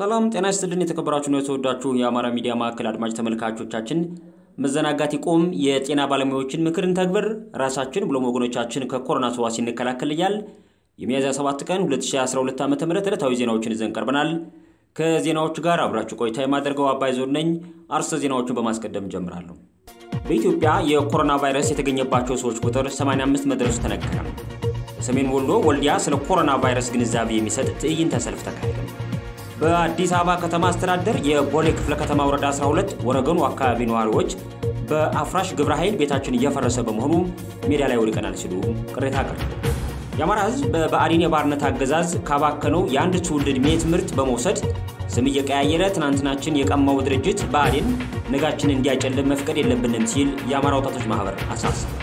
ሰላም ጤና ይስጥልን። የተከበራችሁ ነው የተወዳችሁ የአማራ ሚዲያ ማዕከል አድማጭ ተመልካቾቻችን፣ መዘናጋት ይቆም፣ የጤና ባለሙያዎችን ምክርን እንተግብር፣ ራሳችን ብሎም ወገኖቻችን ከኮሮና ተዋሲ እንከላከል የሚያዝያ 7 ቀን 2012 ዓ ም ዕለታዊ ዜናዎችን ይዘን ቀርበናል። ከዜናዎቹ ጋር አብራችሁ ቆይታ የማደርገው አባይ ዞን ነኝ። አርዕስተ ዜናዎቹን በማስቀደም ጀምራለሁ። በኢትዮጵያ የኮሮና ቫይረስ የተገኘባቸው ሰዎች ቁጥር 85 መድረሱ ተነገረ። በሰሜን ወሎ ወልዲያ ስለ ኮሮና ቫይረስ ግንዛቤ የሚሰጥ ትዕይንተ ሰልፍ ተካሄደ። በአዲስ አበባ ከተማ አስተዳደር የቦሌ ክፍለ ከተማ ወረዳ 12 ወረገኑ አካባቢ ነዋሪዎች በአፍራሽ ግብረ ኃይል ቤታችን እየፈረሰ በመሆኑ ሜዳ ላይ ወድቀናል ሲሉ ቅሬታ አቀረቡ። የአማራ ሕዝብ በብአዴን የባርነት አገዛዝ ካባከነው የአንድ ትውልድ ዕድሜ ትምህርት በመውሰድ ስም እየቀያየረ ትናንትናችን የቀማው ድርጅት ብአዴን ነጋችን እንዲያጨልም መፍቀድ የለብንም ሲል የአማራ ወጣቶች ማህበር አሳስቧል።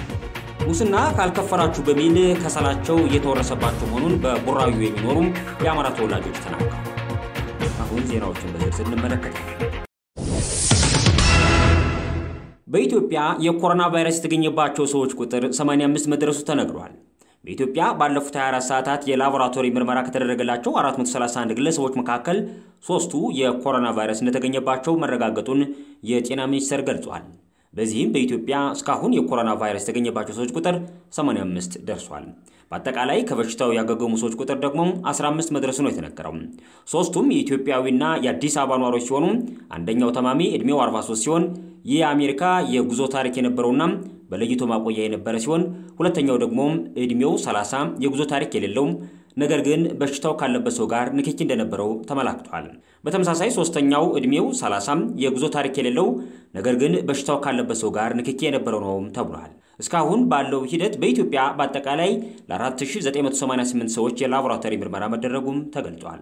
ሙስና ካልከፈራችሁ በሚል ከሰላቸው እየተወረሰባቸው መሆኑን በቡራዩ የሚኖሩም የአማራ ተወላጆች ተናግረዋል። የሚሆኑን ዜናዎችን በዝርዝር እንመለከት። በኢትዮጵያ የኮሮና ቫይረስ የተገኘባቸው ሰዎች ቁጥር 85 መድረሱ ተነግሯል። በኢትዮጵያ ባለፉት 24 ሰዓታት የላቦራቶሪ ምርመራ ከተደረገላቸው 431 ግለሰቦች መካከል ሶስቱ የኮሮና ቫይረስ እንደተገኘባቸው መረጋገጡን የጤና ሚኒስቴር ገልጿል። በዚህም በኢትዮጵያ እስካሁን የኮሮና ቫይረስ የተገኘባቸው ሰዎች ቁጥር 85 ደርሷል። በአጠቃላይ ከበሽታው ያገገሙ ሰዎች ቁጥር ደግሞ 15 መድረሱ ነው የተነገረው። ሶስቱም የኢትዮጵያዊና የአዲስ አበባ ኗሪዎች ሲሆኑ አንደኛው ተማሚ ዕድሜው 43 ሲሆን ይህ የአሜሪካ የጉዞ ታሪክ የነበረውና በለይቶ ማቆያ የነበረ ሲሆን ሁለተኛው ደግሞ ዕድሜው 30 የጉዞ ታሪክ የሌለው ነገር ግን በሽታው ካለበት ሰው ጋር ንክኪ እንደነበረው ተመላክቷል። በተመሳሳይ ሶስተኛው ዕድሜው 30 የጉዞ ታሪክ የሌለው ነገር ግን በሽታው ካለበት ሰው ጋር ንክኪ የነበረው ነው ተብሏል። እስካሁን ባለው ሂደት በኢትዮጵያ በአጠቃላይ ለ4988 ሰዎች የላቦራቶሪ ምርመራ መደረጉም ተገልጧል።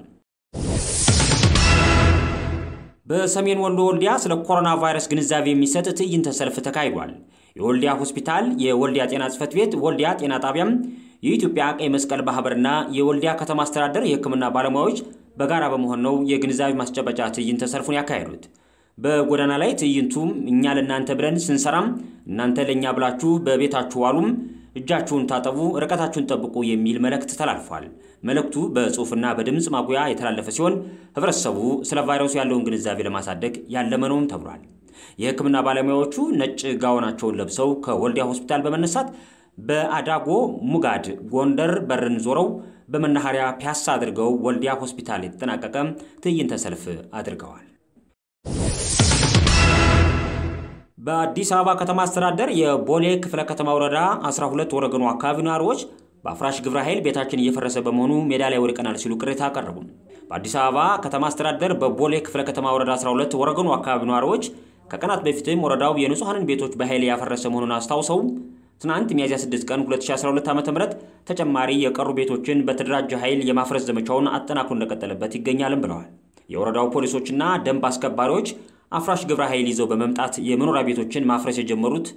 በሰሜን ወሎ ወልዲያ ስለ ኮሮና ቫይረስ ግንዛቤ የሚሰጥ ትዕይንተ ሰልፍ ተካሂዷል። የወልዲያ ሆስፒታል፣ የወልዲያ ጤና ጽፈት ቤት፣ ወልዲያ ጤና ጣቢያም፣ የኢትዮጵያ ቀይ መስቀል ማህበርና የወልዲያ ከተማ አስተዳደር የሕክምና ባለሙያዎች በጋራ በመሆን ነው የግንዛቤ ማስጨበጫ ትዕይንተ ሰልፉን ያካሄዱት። በጎዳና ላይ ትዕይንቱም እኛ ለእናንተ ብለን ስንሰራም እናንተ ለእኛ ብላችሁ በቤታችሁ ዋሉም፣ እጃችሁን ታጠቡ፣ ርቀታችሁን ጠብቁ የሚል መልእክት ተላልፏል። መልእክቱ በጽሑፍና በድምፅ ማጉያ የተላለፈ ሲሆን ህብረተሰቡ ስለ ቫይረሱ ያለውን ግንዛቤ ለማሳደግ ያለመ ነውም ተብሏል። የህክምና ባለሙያዎቹ ነጭ ጋውናቸውን ለብሰው ከወልዲያ ሆስፒታል በመነሳት በአዳጎ ሙጋድ ጎንደር በርን ዞረው በመናኸሪያ ፒያሳ አድርገው ወልዲያ ሆስፒታል የተጠናቀቀ ትዕይንተ ሰልፍ አድርገዋል። በአዲስ አበባ ከተማ አስተዳደር የቦሌ ክፍለ ከተማ ወረዳ 12 ወረገኑ አካባቢ ነዋሪዎች በአፍራሽ ግብረ ኃይል ቤታችን እየፈረሰ በመሆኑ ሜዳ ላይ ወድቀናል ሲሉ ቅሬታ አቀረቡ። በአዲስ አበባ ከተማ አስተዳደር በቦሌ ክፍለ ከተማ ወረዳ 12 ወረገኑ አካባቢ ነዋሪዎች ከቀናት በፊትም ወረዳው የንጹሐንን ቤቶች በኃይል ያፈረሰ መሆኑን አስታውሰው ትናንት ሚያዝያ 6 ቀን 2012 ም ተጨማሪ የቀሩ ቤቶችን በተደራጀ ኃይል የማፍረስ ዘመቻውን አጠናክሮ እንደቀጠለበት ይገኛልም ብለዋል። የወረዳው ፖሊሶችና ደንብ አስከባሪዎች አፍራሽ ግብረ ኃይል ይዘው በመምጣት የመኖሪያ ቤቶችን ማፍረስ የጀመሩት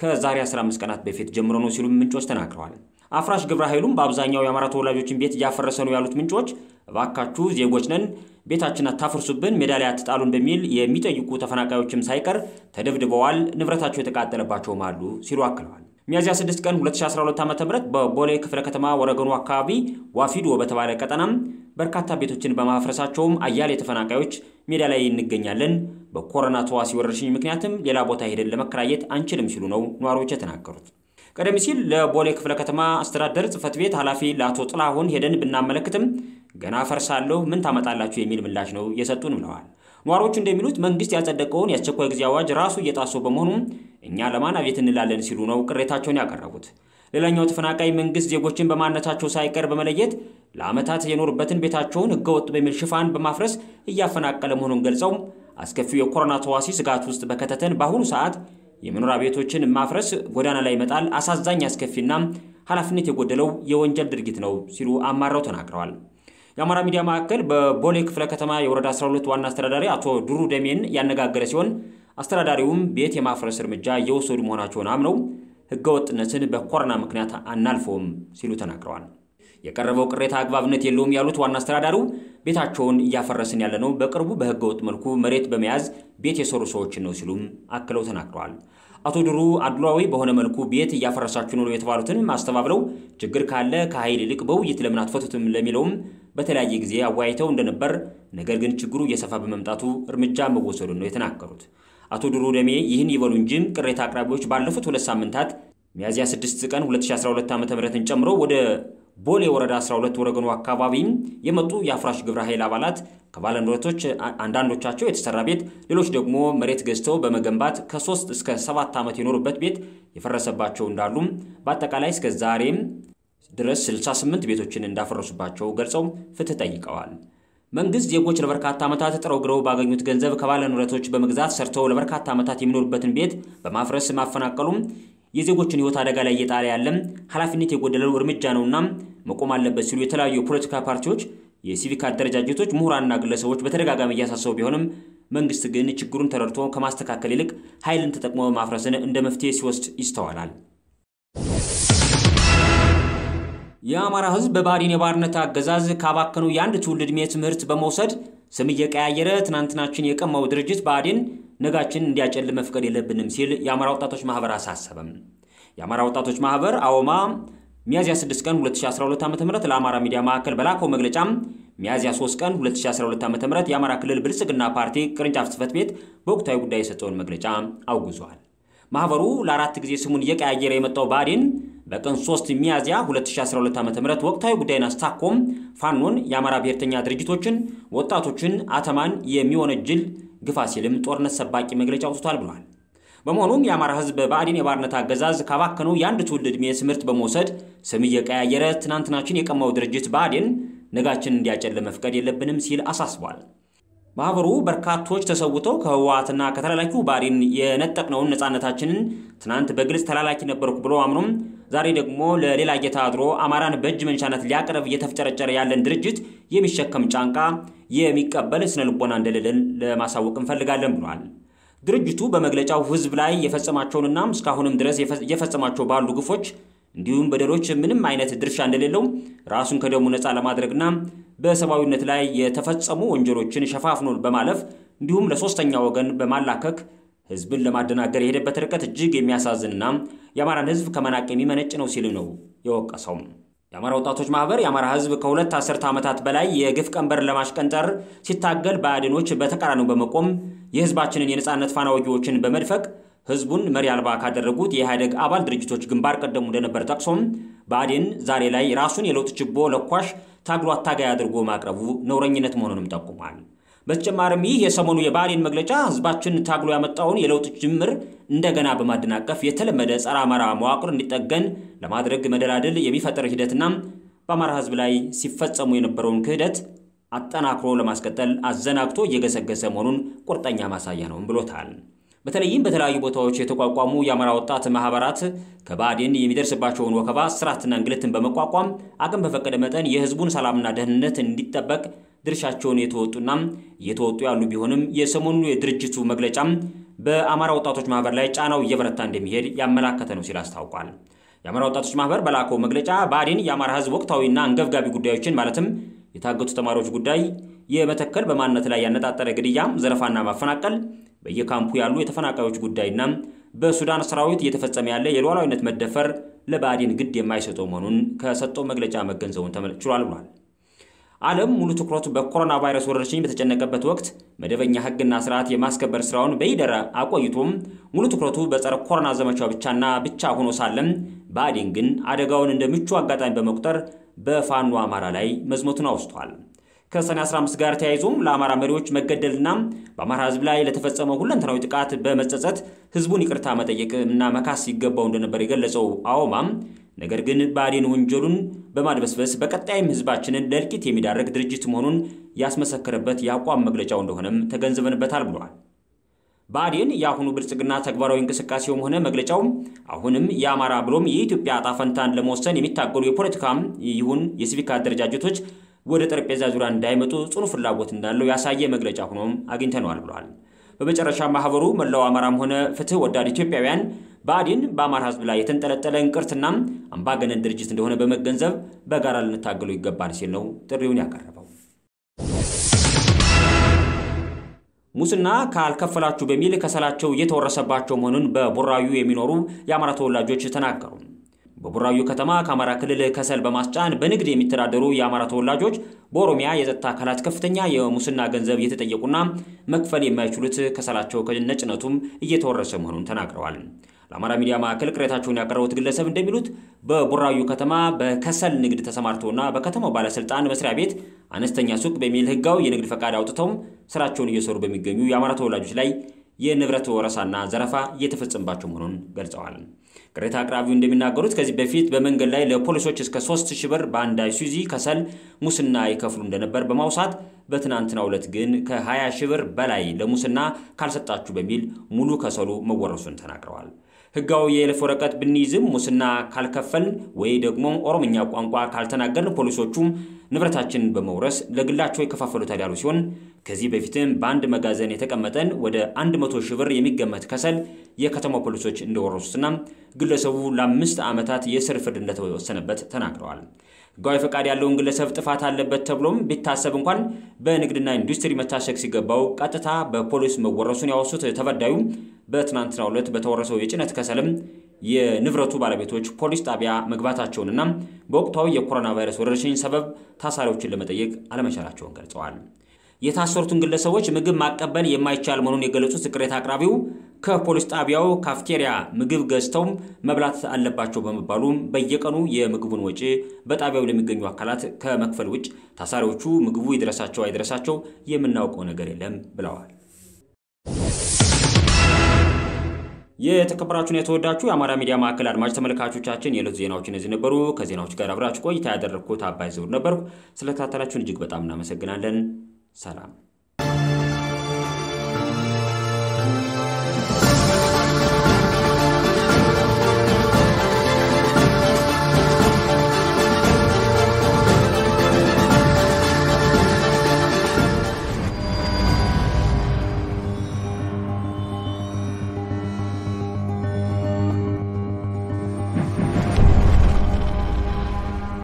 ከዛሬ 15 ቀናት በፊት ጀምሮ ነው ሲሉም ምንጮች ተናግረዋል። አፍራሽ ግብረ ኃይሉም በአብዛኛው የአማራ ተወላጆችን ቤት እያፈረሰ ነው ያሉት ምንጮች እባካችሁ ዜጎች ነን፣ ቤታችን አታፍርሱብን፣ ሜዳሊያ አትጣሉን በሚል የሚጠይቁ ተፈናቃዮችም ሳይቀር ተደብድበዋል፣ ንብረታቸው የተቃጠለባቸውም አሉ ሲሉ አክለዋል። ሚያዝያ 6 ቀን 2012 ዓ ም በቦሌ ክፍለ ከተማ ወረገኑ አካባቢ ዋፊዶ በተባለ ቀጠናም በርካታ ቤቶችን በማፍረሳቸውም አያሌ ተፈናቃዮች ሜዳ ላይ እንገኛለን። በኮሮና ተዋሲ ወረርሽኝ ምክንያትም ሌላ ቦታ ሄደን ለመከራየት አንችልም ሲሉ ነው ነዋሪዎች የተናገሩት። ቀደም ሲል ለቦሌ ክፍለ ከተማ አስተዳደር ጽህፈት ቤት ኃላፊ ለአቶ ጥላሁን ሄደን ብናመለክትም ገና ፈርሳለሁ ምን ታመጣላችሁ የሚል ምላሽ ነው የሰጡን ብለዋል። ነዋሪዎቹ እንደሚሉት መንግስት ያጸደቀውን የአስቸኳይ ጊዜ አዋጅ ራሱ እየጣሱ በመሆኑ እኛ ለማን አቤት እንላለን ሲሉ ነው ቅሬታቸውን ያቀረቡት። ሌላኛው ተፈናቃይ መንግስት ዜጎችን በማንነታቸው ሳይቀር በመለየት ለዓመታት የኖሩበትን ቤታቸውን ህገወጥ በሚል ሽፋን በማፍረስ እያፈናቀለ መሆኑን ገልጸው አስከፊው የኮሮና ተዋሲ ስጋት ውስጥ በከተተን በአሁኑ ሰዓት የመኖሪያ ቤቶችን ማፍረስ ጎዳና ላይ መጣል አሳዛኝ፣ አስከፊና ኃላፊነት የጎደለው የወንጀል ድርጊት ነው ሲሉ አማረው ተናግረዋል። የአማራ ሚዲያ ማዕከል በቦሌ ክፍለ ከተማ የወረዳ 12 ዋና አስተዳዳሪ አቶ ዱሩ ደሜን ያነጋገረ ሲሆን አስተዳዳሪውም ቤት የማፍረስ እርምጃ እየወሰዱ መሆናቸውን አምነው ህገወጥነትን በኮሮና ምክንያት አናልፈውም ሲሉ ተናግረዋል። የቀረበው ቅሬታ አግባብነት የለውም ያሉት ዋና አስተዳዳሩ ቤታቸውን እያፈረስን ያለ ነው በቅርቡ በህገወጥ መልኩ መሬት በመያዝ ቤት የሰሩ ሰዎችን ነው ሲሉም አክለው ተናግረዋል። አቶ ድሩ አድሏዊ በሆነ መልኩ ቤት እያፈረሳችሁ ነው የተባሉትን አስተባብለው ችግር ካለ ከኃይል ይልቅ በውይይት ለምን አትፈቱትም ለሚለውም በተለያየ ጊዜ አወያይተው እንደነበር፣ ነገር ግን ችግሩ እየሰፋ በመምጣቱ እርምጃ መወሰዱን ነው የተናገሩት። አቶ ድሩ ደሜ ይህን ይበሉ እንጂ ቅሬታ አቅራቢዎች ባለፉት ሁለት ሳምንታት ሚያዝያ 6 ቀን 2012 ዓ.ም ጨምሮ ወደ ቦሌ ወረዳ 12 ወረገኑ አካባቢ የመጡ የአፍራሽ ግብረ ኃይል አባላት ከባለንብረቶች አንዳንዶቻቸው የተሰራ ቤት፣ ሌሎች ደግሞ መሬት ገዝተው በመገንባት ከ3 እስከ 7 ዓመት የኖሩበት ቤት የፈረሰባቸው እንዳሉ በአጠቃላይ እስከ ዛሬም ድረስ 68 ቤቶችን እንዳፈረሱባቸው ገልጸው ፍትህ ጠይቀዋል። መንግስት ዜጎች ለበርካታ ዓመታት ጥረው ግረው ባገኙት ገንዘብ ከባለ ንብረቶች በመግዛት ሰርተው ለበርካታ ዓመታት የሚኖሩበትን ቤት በማፍረስ ማፈናቀሉም የዜጎችን ህይወት አደጋ ላይ እየጣለ ያለም ኃላፊነት የጎደለው እርምጃ ነውና መቆም አለበት ሲሉ የተለያዩ የፖለቲካ ፓርቲዎች፣ የሲቪክ አደረጃጀቶች፣ ምሁራንና ግለሰቦች በተደጋጋሚ እያሳሰቡ ቢሆንም መንግስት ግን ችግሩን ተረድቶ ከማስተካከል ይልቅ ኃይልን ተጠቅሞ ማፍረስን እንደ መፍትሄ ሲወስድ ይስተዋላል። የአማራ ህዝብ በባዲን የባርነት አገዛዝ ካባከኑ የአንድ ትውልድ ዕድሜ ትምህርት በመውሰድ ስም እየቀያየረ ትናንትናችን የቀማው ድርጅት ባዲን ነጋችን እንዲያጨል መፍቀድ የለብንም ሲል የአማራ ወጣቶች ማህበር አሳሰበም። የአማራ ወጣቶች ማህበር አወማ ሚያዝያ 6 ቀን 2012 ዓ.ም ለአማራ ሚዲያ ማዕከል በላከው መግለጫ ሚያዝያ 3 ቀን 2012 ም የአማራ ክልል ብልጽግና ፓርቲ ቅርንጫፍ ጽህፈት ቤት በወቅታዊ ጉዳይ የሰጠውን መግለጫ አውግዟል። ማህበሩ ለአራት ጊዜ ስሙን እየቀያየረ የመጣው ብአዴን በቀን 3 ሚያዝያ 2012 ም ወቅታዊ ጉዳይን አስታኮም ፋኖን፣ የአማራ ብሔርተኛ ድርጅቶችን፣ ወጣቶችን፣ አተማን የሚወነጅል ግፋ ሲልም ጦርነት ሰባቂ መግለጫ አውጥቷል ብሏል። በመሆኑም የአማራ ህዝብ በአዲን የባርነት አገዛዝ ካባከነው የአንድ ትውልድ ዕድሜ ትምህርት በመውሰድ ስም እየቀያየረ ትናንትናችን የቀማው ድርጅት በአዲን ነጋችን እንዲያጨል መፍቀድ የለብንም ሲል አሳስቧል። ማህበሩ በርካቶች ተሰውተው ከህወሓትና ከተላላኪው ብአዴን የነጠቅነውን ነፃነታችንን ትናንት በግልጽ ተላላኪ ነበርኩ ብሎ አምኖም ዛሬ ደግሞ ለሌላ ጌታ አድሮ አማራን በእጅ መንሻነት ሊያቀርብ እየተፍጨረጨረ ያለን ድርጅት የሚሸከም ጫንቃ የሚቀበል ስነ ልቦና እንደሌለን ለማሳወቅ እንፈልጋለን ብሏል። ድርጅቱ በመግለጫው ህዝብ ላይ የፈጸማቸውንና እስካሁንም ድረስ የፈጸማቸው ባሉ ግፎች እንዲሁም በደሎች ምንም አይነት ድርሻ እንደሌለው ራሱን ከደሙ ነፃ ለማድረግና በሰብአዊነት ላይ የተፈጸሙ ወንጀሎችን ሸፋፍኖ በማለፍ እንዲሁም ለሶስተኛ ወገን በማላከክ ህዝብን ለማደናገር የሄደበት ርቀት እጅግ የሚያሳዝንና የአማራን ህዝብ ከመናቅ የሚመነጭ ነው ሲል ነው የወቀሰው። የአማራ ወጣቶች ማህበር የአማራ ህዝብ ከሁለት አስርተ ዓመታት በላይ የግፍ ቀንበር ለማሽቀንጠር ሲታገል በአድኖች በተቃራኒው በመቆም የህዝባችንን የነፃነት ፋና ወጊዎችን በመድፈቅ ህዝቡን መሪ አልባ ካደረጉት የኢህአደግ አባል ድርጅቶች ግንባር ቀደሙ እንደነበር ጠቅሶም ብአዴን ዛሬ ላይ ራሱን የለውጥ ችቦ ለኳሽ ታግሎ አታጋይ አድርጎ ማቅረቡ ነውረኝነት መሆኑንም ጠቁሟል። በተጨማሪም ይህ የሰሞኑ የብአዴን መግለጫ ህዝባችን ታግሎ ያመጣውን የለውጥ ጅምር እንደገና በማደናቀፍ የተለመደ ጸረ አማራ መዋቅር እንዲጠገን ለማድረግ መደላደል የሚፈጥር ሂደትና በአማራ ህዝብ ላይ ሲፈጸሙ የነበረውን ክህደት አጠናክሮ ለማስቀጠል አዘናግቶ እየገሰገሰ መሆኑን ቁርጠኛ ማሳያ ነውም ብሎታል። በተለይም በተለያዩ ቦታዎች የተቋቋሙ የአማራ ወጣት ማህበራት ከባዴን የሚደርስባቸውን ወከባ፣ ስራትና እንግልትን በመቋቋም አቅም በፈቀደ መጠን የህዝቡን ሰላምና ደህንነት እንዲጠበቅ ድርሻቸውን የተወጡና እየተወጡ ያሉ ቢሆንም የሰሞኑ የድርጅቱ መግለጫም በአማራ ወጣቶች ማህበር ላይ ጫናው እየበረታ እንደሚሄድ ያመላከተ ነው ሲል አስታውቋል። የአማራ ወጣቶች ማህበር በላከው መግለጫ ብአዴን የአማራ ህዝብ ወቅታዊና አንገብጋቢ ጉዳዮችን ማለትም የታገቱ ተማሪዎች ጉዳይ፣ የመተከል በማንነት ላይ ያነጣጠረ ግድያ ዘረፋና ማፈናቀል፣ በየካምፑ ያሉ የተፈናቃዮች ጉዳይና በሱዳን ሰራዊት እየተፈጸመ ያለ የሉዓላዊነት መደፈር ለብአዴን ግድ የማይሰጠው መሆኑን ከሰጠው መግለጫ መገንዘቡን ተመልክቷል ብሏል። ዓለም ሙሉ ትኩረቱ በኮሮና ቫይረስ ወረርሽኝ በተጨነቀበት ወቅት መደበኛ ሕግና ስርዓት የማስከበር ስራውን በይደረ አቆይቶም ሙሉ ትኩረቱ በጸረ ኮሮና ዘመቻው ብቻና ብቻ ሆኖ ሳለም ብአዴን ግን አደጋውን እንደ ምቹ አጋጣሚ በመቁጠር በፋኖ አማራ ላይ መዝመቱን አውስቷል። ከሰኔ 15 ጋር ተያይዞም ለአማራ መሪዎች መገደልና በአማራ ህዝብ ላይ ለተፈጸመው ሁለንተናዊ ጥቃት በመጸጸት ህዝቡን ይቅርታ መጠየቅና መካስ ይገባው እንደነበር የገለጸው አዎማም ነገር ግን ብአዴን ወንጀሉን በማድበስበስ በቀጣይም ህዝባችንን ለእልቂት የሚዳረግ ድርጅት መሆኑን ያስመሰከረበት የአቋም መግለጫው እንደሆነም ተገንዝበንበታል ብሏል። ብአዴን የአሁኑ ብልጽግና ተግባራዊ እንቅስቃሴውም ሆነ መግለጫውም አሁንም የአማራ ብሎም የኢትዮጵያ ዕጣ ፈንታን ለመወሰን የሚታገሉ የፖለቲካም ይሁን የሲቪክ አደረጃጀቶች ወደ ጠረጴዛ ዙሪያ እንዳይመጡ ጽኑ ፍላጎት እንዳለው ያሳየ መግለጫ ሆኖም አግኝተነዋል ብሏል። በመጨረሻ ማህበሩ መላው አማራም ሆነ ፍትህ ወዳድ ኢትዮጵያውያን ብአዴን በአማራ ህዝብ ላይ የተንጠለጠለ እንቅርትና አምባገነን ድርጅት እንደሆነ በመገንዘብ በጋራ ልንታገሉ ይገባል ሲል ነው ጥሪውን ያቀረበው። ሙስና ካልከፈላችሁ በሚል ከሰላቸው እየተወረሰባቸው መሆኑን በቡራዩ የሚኖሩ የአማራ ተወላጆች ተናገሩ። በቡራዩ ከተማ ከአማራ ክልል ከሰል በማስጫን በንግድ የሚተዳደሩ የአማራ ተወላጆች በኦሮሚያ የጸጥታ አካላት ከፍተኛ የሙስና ገንዘብ እየተጠየቁና መክፈል የማይችሉት ከሰላቸው ከነጭነቱም እየተወረሰ መሆኑን ተናግረዋል። ለአማራ ሚዲያ ማዕከል ቅሬታቸውን ያቀረቡት ግለሰብ እንደሚሉት በቡራዩ ከተማ በከሰል ንግድ ተሰማርተውና በከተማው ባለስልጣን መስሪያ ቤት አነስተኛ ሱቅ በሚል ህጋዊ የንግድ ፈቃድ አውጥተውም ስራቸውን እየሰሩ በሚገኙ የአማራ ተወላጆች ላይ የንብረት ወረሳና ዘረፋ እየተፈጸመባቸው መሆኑን ገልጸዋል። ቅሬታ አቅራቢው እንደሚናገሩት ከዚህ በፊት በመንገድ ላይ ለፖሊሶች እስከ 3 ሺ ብር በአንድ አይሱዚ ከሰል ሙስና ይከፍሉ እንደነበር በማውሳት በትናንትናው ዕለት ግን ከ20 ሺህ ብር በላይ ለሙስና ካልሰጣችሁ በሚል ሙሉ ከሰሉ መወረሱን ተናግረዋል። ህጋዊ የይለፍ ወረቀት ብንይዝም ሙስና ካልከፈልን ወይ ደግሞ ኦሮምኛ ቋንቋ ካልተናገርን ፖሊሶቹ ንብረታችንን በመውረስ ለግላቸው ይከፋፈሉታል ያሉ ሲሆን ከዚህ በፊትም በአንድ መጋዘን የተቀመጠን ወደ 100 ሺህ ብር የሚገመት ከሰል የከተማው ፖሊሶች እንደወረሱትና ግለሰቡ ለአምስት ዓመታት የእስር ፍርድ እንደተወሰነበት ተናግረዋል። ህጋዊ ፈቃድ ያለውን ግለሰብ ጥፋት አለበት ተብሎም ቢታሰብ እንኳን በንግድና ኢንዱስትሪ መታሸግ ሲገባው ቀጥታ በፖሊስ መወረሱን ያወሱት ተበዳዩ በትናንትናው ዕለት በተወረሰው የጭነት ከሰልም የንብረቱ ባለቤቶች ፖሊስ ጣቢያ መግባታቸውንና በወቅታዊ የኮሮና ቫይረስ ወረርሽኝ ሰበብ ታሳሪዎችን ለመጠየቅ አለመቻላቸውን ገልጸዋል። የታሰሩትን ግለሰቦች ምግብ ማቀበል የማይቻል መሆኑን የገለጹት ቅሬታ አቅራቢው ከፖሊስ ጣቢያው ካፍቴሪያ ምግብ ገዝተው መብላት አለባቸው በመባሉም በየቀኑ የምግቡን ወጪ በጣቢያው ለሚገኙ አካላት ከመክፈል ውጭ ታሳሪዎቹ ምግቡ ይድረሳቸው አይድረሳቸው የምናውቀው ነገር የለም ብለዋል። የተከበራችሁን የተወዳችሁ የአማራ ሚዲያ ማዕከል አድማጭ ተመልካቾቻችን የዕለቱ ዜናዎች እነዚህ ነበሩ። ከዜናዎች ጋር አብራችሁ ቆይታ ያደረግኩት አባይ ዘውድ ነበርኩ። ስለተከታተላችሁን እጅግ በጣም እናመሰግናለን። ሰላም